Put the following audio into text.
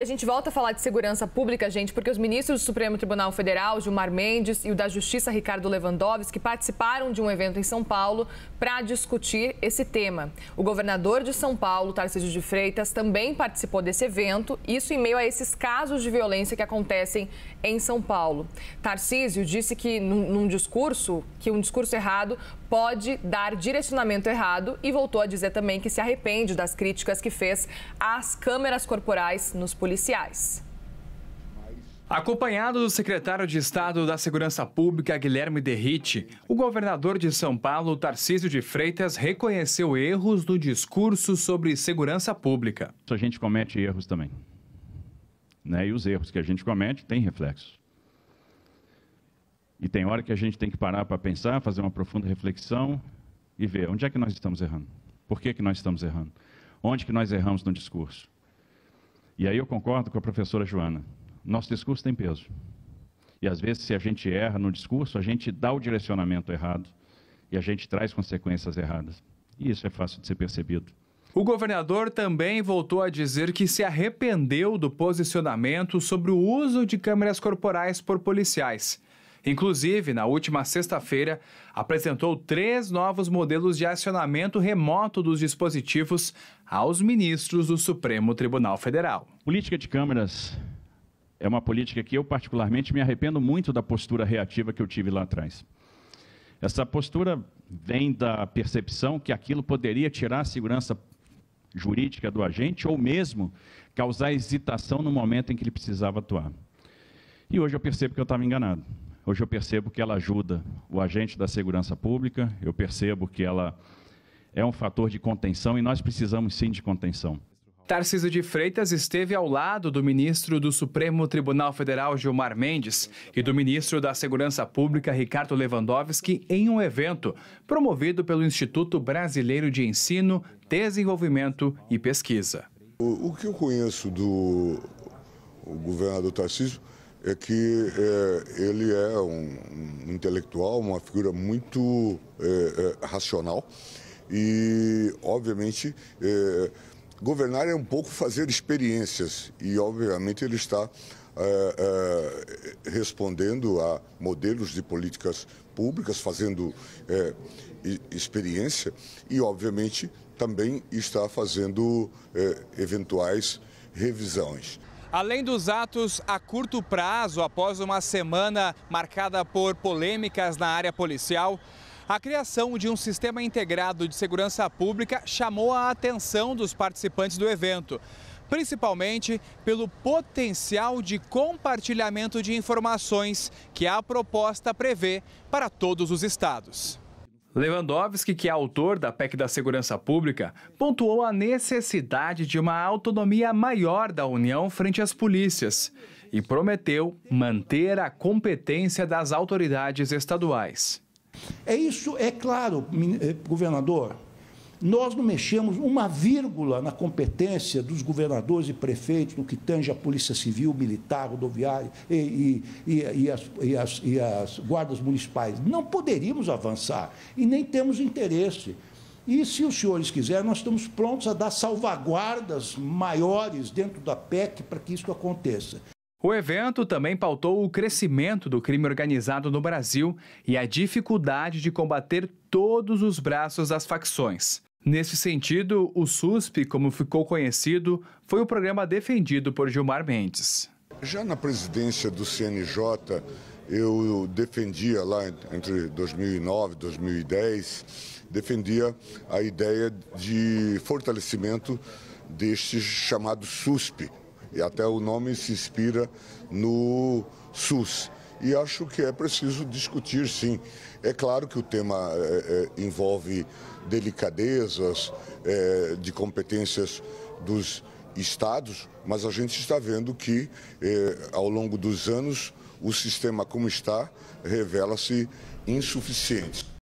A gente volta a falar de segurança pública, gente, porque os ministros do Supremo Tribunal Federal, Gilmar Mendes, e o da Justiça, Ricardo Lewandowski, participaram de um evento em São Paulo para discutir esse tema. O governador de São Paulo, Tarcísio de Freitas, também participou desse evento, isso em meio a esses casos de violência que acontecem em São Paulo. Tarcísio disse que, num, num discurso, que um discurso errado pode dar direcionamento errado e voltou a dizer também que se arrepende das críticas que fez às câmeras corporais nos policiais. Acompanhado do secretário de Estado da Segurança Pública, Guilherme Derrite, o governador de São Paulo, Tarcísio de Freitas, reconheceu erros no discurso sobre segurança pública. A gente comete erros também. Né? E os erros que a gente comete têm reflexos. E tem hora que a gente tem que parar para pensar, fazer uma profunda reflexão e ver onde é que nós estamos errando. Por que, que nós estamos errando? Onde que nós erramos no discurso? E aí eu concordo com a professora Joana. Nosso discurso tem peso. E às vezes, se a gente erra no discurso, a gente dá o direcionamento errado e a gente traz consequências erradas. E isso é fácil de ser percebido. O governador também voltou a dizer que se arrependeu do posicionamento sobre o uso de câmeras corporais por policiais. Inclusive, na última sexta-feira, apresentou três novos modelos de acionamento remoto dos dispositivos aos ministros do Supremo Tribunal Federal. Política de câmeras é uma política que eu, particularmente, me arrependo muito da postura reativa que eu tive lá atrás. Essa postura vem da percepção que aquilo poderia tirar a segurança jurídica do agente ou mesmo causar hesitação no momento em que ele precisava atuar. E hoje eu percebo que eu estava enganado. Hoje eu percebo que ela ajuda o agente da segurança pública, eu percebo que ela é um fator de contenção e nós precisamos sim de contenção. Tarcísio de Freitas esteve ao lado do ministro do Supremo Tribunal Federal, Gilmar Mendes, e do ministro da Segurança Pública, Ricardo Lewandowski, em um evento promovido pelo Instituto Brasileiro de Ensino, Desenvolvimento e Pesquisa. O, o que eu conheço do governador Tarcísio é que é, ele é um, um, intelectual, uma figura muito é, é racional e, obviamente, é, governar é um pouco fazer experiências e, obviamente, ele está é, respondendo a modelos de políticas públicas, fazendo experiência e, obviamente, também está fazendo eventuais revisões. Além dos atos a curto prazo, após uma semana marcada por polêmicas na área policial, a criação de um sistema integrado de segurança pública chamou a atenção dos participantes do evento, principalmente pelo potencial de compartilhamento de informações que a proposta prevê para todos os estados. Lewandowski, que é autor da PEC da Segurança Pública, pontuou a necessidade de uma autonomia maior da União frente às polícias e prometeu manter a competência das autoridades estaduais. É isso, é claro, eh, governador, nós não mexemos uma vírgula na competência dos governadores e prefeitos no que tange a Polícia Civil, Militar, Rodoviária e, e, e, as, e, as, e as guardas municipais. Não poderíamos avançar e nem temos interesse. E se os senhores quiserem, nós estamos prontos a dar salvaguardas maiores dentro da PEC para que isso aconteça. O evento também pautou o crescimento do crime organizado no Brasil e a dificuldade de combater todos os braços das facções. Nesse sentido, o SUSP, como ficou conhecido, foi o programa defendido por Gilmar Mendes. Já na presidência do CNJ, eu defendia lá entre 2009 e 2010, defendia a ideia de fortalecimento deste chamado SUSP, e até o nome se inspira no SUS. E acho que é preciso discutir, sim. É claro que o tema é, é, envolve delicadezas é, de competências dos estados, mas a gente está vendo que, é, ao longo dos anos, o sistema como está revela-se insuficiente.